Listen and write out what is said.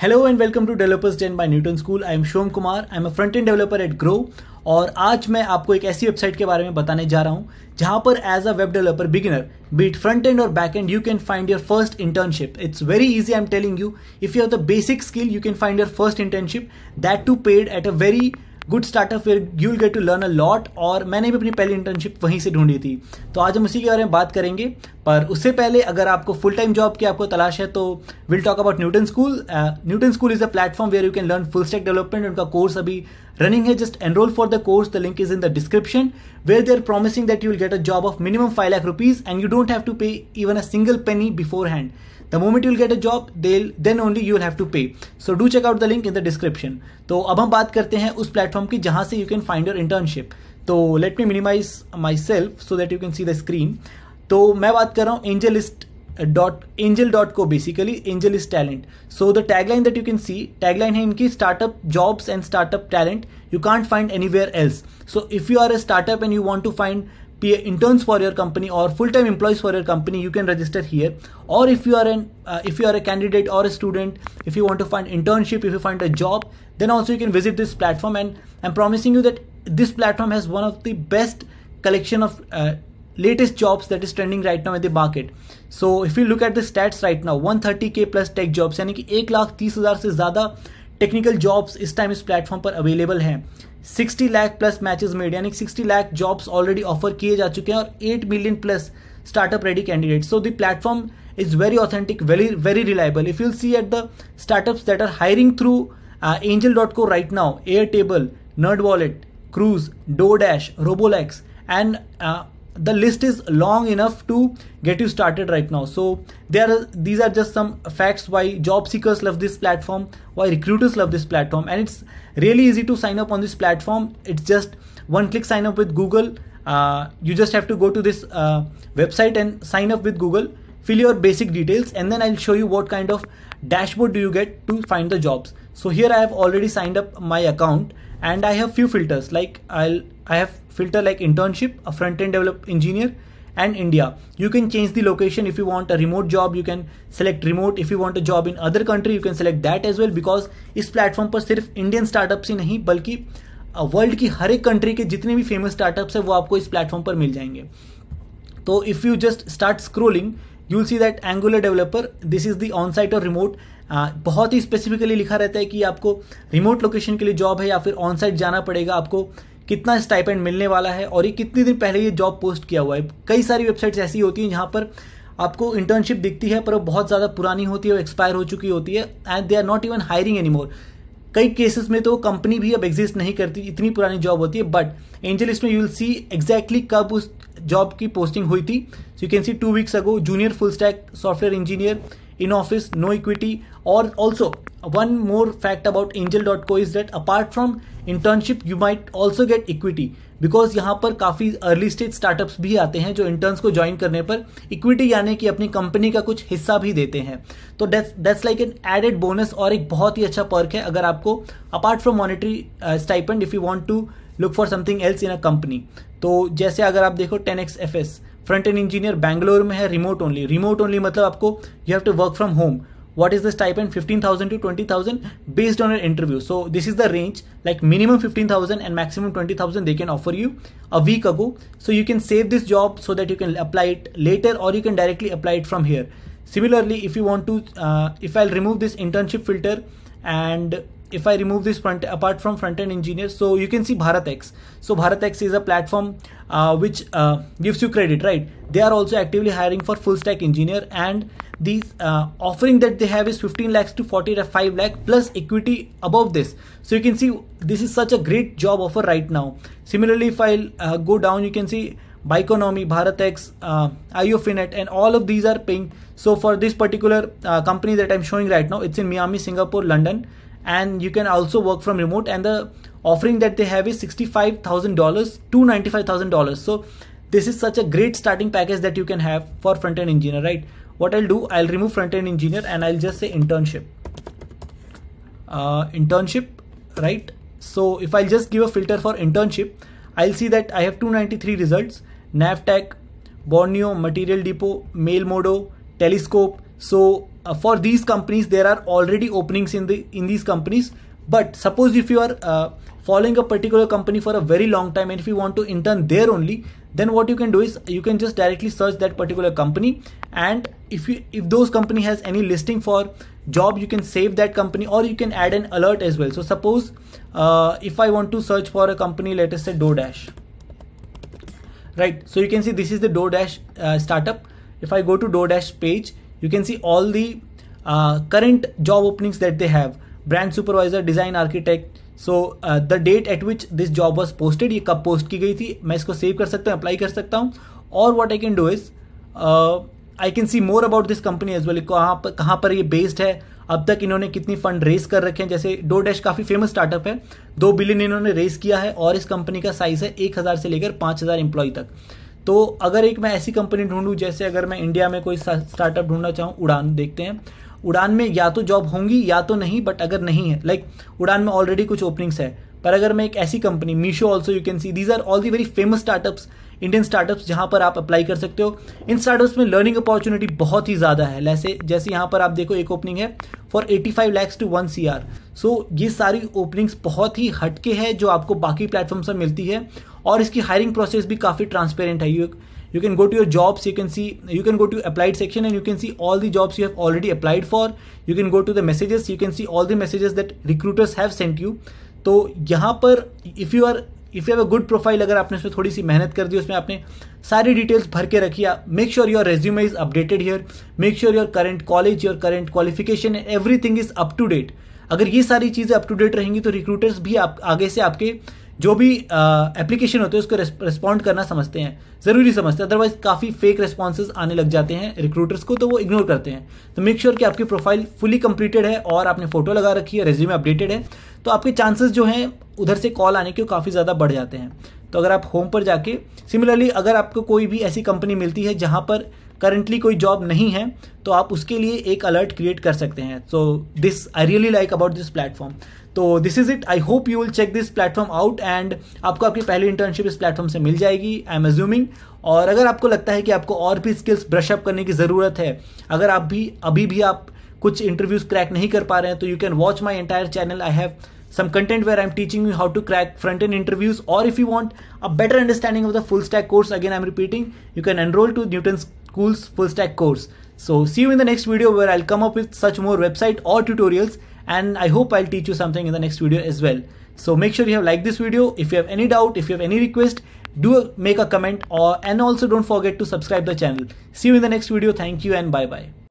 Hello and welcome to developers den by Newton School I am Shom Kumar I am a front end developer at Groww और आज मैं आपको एक ऐसी website के बारे में बताने जा रहा हूँ जहाँ पर as a web developer beginner beat front end और back end you can find your first internship it's very easy I am telling you if you have the basic skill you can find your first internship that too paid at a very good startup फिर you will get to learn a lot और मैंने भी अपनी पहली internship वहीं से ढूंढी थी तो आज हम उसी के बारे में बात करेंगे पर उससे पहले अगर आपको फुल टाइम जॉब की आपको तलाश है तो will talk about Newton School Newton School is a platform where you can learn full stack development उनका कोर्स अभी रनिंग है just enroll for the course the link is in the description where they are promising that you will get a job of minimum five lakh rupees and you don't have to pay even a single penny beforehand the moment you'll get a job देल then only you have to pay so do check out the link in the description तो अब हम बात करते हैं उस platform की जहां से you can find your internship तो let me minimize myself so that you can see the screen तो मैं बात कर रहा हूँ AngelList dot angel dot co basically angel is talent so the tagline that you can see tagline है इनकी startup jobs and startup talent you can't find anywhere else so if you are a startup and you want to find P A intern for your company और full time employees for your company you can register here और if you are an if you are a candidate और a student if you want to find internship if you find a job then also you can visit this platform and I am promising you that this platform has one of the best collection of latest jobs that is trending right now in the market. So if you look at the stats right now, 130k plus tech jobs यानी कि एक लाख तीस हज़ार से ज़्यादा jobs. Is इस time इस platform पर अवेलेबल हैं 60 lakh plus matches मेड यानी 60 lakh jobs already offer किए जा चुके हैं और startup ready candidates. So the platform is very authentic, very very reliable. If you see at the startups that are hiring through uh, Angel.co right now, Airtable, NerdWallet, Cruise, DoorDash, Robolex, and uh, the list is long enough to get you started right now so there are these are just some facts why job seekers love this platform why recruiters love this platform and it's really easy to sign up on this platform it's just one click sign up with google uh, you just have to go to this uh, website and sign up with google fill your basic details and then i'll show you what kind of dashboard do you get to find the jobs so here i have already signed up my account and i have few filters like i'll I have filter like internship, a front end develop engineer and India. You can change the location if you want a remote job, you can select remote. If you want a job in other country, you can select that as well because इस platform पर सिर्फ Indian startups ही नहीं बल्कि world की हर एक country के जितने भी फेमस स्टार्टअप्स हैं वो आपको इस प्लेटफॉर्म पर मिल जाएंगे तो if you just start scrolling you will see that angular developer this is the on site और रिमोट बहुत ही स्पेसिफिकली लिखा रहता है कि आपको रिमोट लोकेशन के लिए जॉब है या फिर ऑन साइट जाना पड़ेगा आपको कितना स्टाइपेंड मिलने वाला है और ये कितने दिन पहले ये जॉब पोस्ट किया हुआ है कई सारी वेबसाइट्स ऐसी होती हैं जहाँ पर आपको इंटर्नशिप दिखती है पर वो बहुत ज़्यादा पुरानी होती है और एक्सपायर हो चुकी होती है and they are not even hiring any more कई केसेस में तो कंपनी भी अब एग्जिस्ट नहीं करती इतनी पुरानी जॉब होती है बट एंजलिस्ट में यू विल सी एग्जैक्टली कब उस जॉब की पोस्टिंग हुई थी so you can see two weeks ago junior full stack software engineer in office no equity और also one more fact about angel dot angel.co is that apart from internship you might also get equity because यहां पर काफ़ी early stage startups भी आते हैं जो interns को join करने पर इक्विटी यानी कि अपनी कंपनी का कुछ हिस्सा भी देते हैं तो that's like an added bonus और एक बहुत ही अच्छा पर्क है अगर आपको apart from monetary stipend if you want to look for something else in a company तो जैसे अगर आप देखो ten x F S front end engineer Bangalore में है रिमोट ओनली रिमोट ओनली मतलब आपको you have to work from home what is the stipend 15000 to 20000 based on an interview so this is the range like minimum 15000 and maximum 20000 they can offer you a week ago so you can save this job so that you can apply it later or you can directly apply it from here similarly if you want to uh, if i'll remove this internship filter and if I remove this front apart from front end engineer, so you can see BharatX. So BharatX is a platform uh, which uh, gives you credit, right? They are also actively hiring for full stack engineer and the uh, offering that they have is 15 lakhs to 45 lakh plus equity above this so you can see this is such a great job offer right now similarly if i uh, go down you can see Biconomy, Bharatex, uh, IOFinet and all of these are paying. So for this particular uh, company that I'm showing right now, it's in Miami, Singapore, London and you can also work from remote and the offering that they have is $65,000 to $95,000. So this is such a great starting package that you can have for front-end engineer, right? what I'll do, I'll remove front end engineer and I'll just say internship. Uh, internship, right? So if I'll just give a filter for internship, I'll see that I have 293 results, NavTech, Borneo, Material Depot, Mailmodo, Telescope. So uh, for these companies, there are already openings in the in these companies. But suppose if you are uh, following a particular company for a very long time and if you want to intern there only, then what you can do is you can just directly search that particular company and if you if those company has any listing for job you can save that company or you can add an alert as well so suppose uh, if i want to search for a company let us say doordash right so you can see this is the doordash uh, startup if i go to doordash page you can see all the uh, current job openings that they have brand supervisor design architect So uh, the date at which this job was posted, ये कब post की गई थी मैं इसको save कर सकता हूँ अप्लाई कर सकता हूँ और what I can do is I can see more about this company as well कहाँ पर कहाँ पर ये बेस्ड है अब तक इन्होंने कितनी फंड रेस कर रखे हैं जैसे डो डैश काफी फेमस स्टार्टअप है दो बिलियन इन्होंने रेस किया है और इस कंपनी का साइज है एक हज़ार से लेकर पांच हज़ार एम्प्लॉय तक तो अगर एक मैं ऐसी कंपनी ढूंढूं जैसे अगर मैं इंडिया में कोई स्टार्टअप ढूंढना चाहूं उड़ान देखते हैं उड़ान में या तो जॉब होंगी या तो नहीं बट अगर नहीं है लाइक like, उड़ान में ऑलरेडी कुछ ओपनिंग्स है पर अगर मैं एक ऐसी company Meesho also you can see these are all the very famous startups Indian startups जहां पर आप अप्लाई कर सकते हो इन स्टार्टअप्स में लर्निंग अपॉर्चुनिटी बहुत ही ज़्यादा है जैसे जैसे यहाँ पर आप देखो एक ओपनिंग है for eighty five lakhs to one C R so ये सारी ओपनिंग्स बहुत ही हटके हैं जो आपको बाकी प्लेटफॉर्म से मिलती है और इसकी हायरिंग प्रोसेस भी काफ़ी ट्रांसपेरेंट है you you can go to your jobs you can see you can go to applied section and you can see all the jobs you have already applied for you can go to the messages you can see all the messages that recruiters have sent you तो यहां पर if you are if you have a good profile अगर आपने उसमें थोड़ी सी मेहनत कर दी उसमें आपने सारी डिटेल्स भर के रखी make sure your resume is updated here make sure your current college your current qualification everything is up to date अगर ये सारी चीजें अप टू डेट रहेंगी तो रिक्रूटर्स भी आप आगे से आपके जो भी एप्लीकेशन होते हैं उसको रिस्पॉन्ड करना समझते हैं ज़रूरी समझते हैं अदरवाइज काफ़ी फेक रिस्पॉन्सेज आने लग जाते हैं रिक्रूटर्स को तो वो इग्नोर करते हैं तो मेक श्योर sure कि आपकी प्रोफाइल फुली कंप्लीटेड है और आपने फोटो लगा रखी है रेज्यूमे अपडेटेड है तो आपके चांसेस जो हैं उधर से कॉल आने के काफ़ी ज़्यादा बढ़ जाते हैं तो अगर आप होम पर जाके सिमिलरली अगर आपको कोई भी ऐसी कंपनी मिलती है जहाँ पर करंटली कोई जॉब नहीं है तो आप उसके लिए एक अलर्ट क्रिएट कर सकते हैं so this I really like about this platform तो this is it I hope you will check this platform out and आपको आपकी पहली इंटर्नशिप इस प्लेटफॉर्म से मिल जाएगी आई एम एज्यूमिंग और अगर आपको लगता है कि आपको और भी स्किल्स ब्रश अप करने की ज़रूरत है अगर आप भी अभी भी आप कुछ इंटरव्यूज क्रैक नहीं कर पा रहे हैं तो you can watch my entire channel I have where I am teaching you how to crack front end interviews और if you want a better understanding of the full stack course again I am repeating you can enrol to Newton's full stack course. So see you in the next video where I'll come up with such more website or tutorials and I hope I'll teach you something in the next video as well. So make sure you have liked this video. If you have any doubt, if you have any request, do make a comment or and also don't forget to subscribe the channel. See you in the next video. Thank you and bye bye.